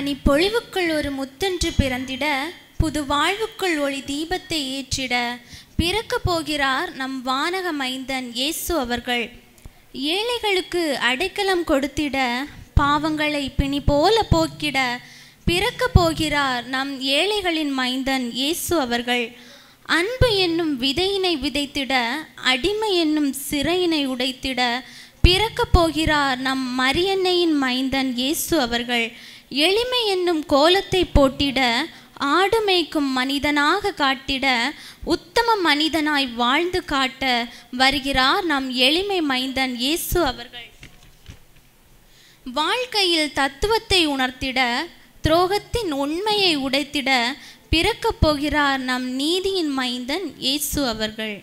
மணி பொழிவுக்குள் ஒரு முத்தென்று பிறந்திட புது வாழ்வுக்குள் ஒளி தீபத்தை ஏற்றிட பிறக்க போகிறார் நம் வானக மைந்தன் இயேசு அவர்கள் ஏழைகளுக்கு அடைக்கலம் கொடுத்திட பாவங்களை பிணி போல போக்கிட பிறக்க போகிறார் நம் ஏழைகளின் மைந்தன் இயேசு அவர்கள் அன்பு என்னும் விதையினை விதைத்திட அடிமை என்னும் சிறையினை உடைத்திட பிறக்க போகிறார் நம் மரியன்னையின் மைந்தன் இயேசு அவர்கள் எளிமை என்னும் கோலத்தை போட்டிட ஆடு மேய்க்கும் மனிதனாக காட்டிட உத்தம மனிதனாய் வாழ்ந்து காட்ட வருகிறார் நம் எளிமை மைந்தன் இயேசு அவர்கள் வாழ்க்கையில் தத்துவத்தை உணர்த்திட துரோகத்தின் உண்மையை உடைத்திட பிறக்கப் போகிறார் நம் நீதியின் மைந்தன் இயேசு அவர்கள்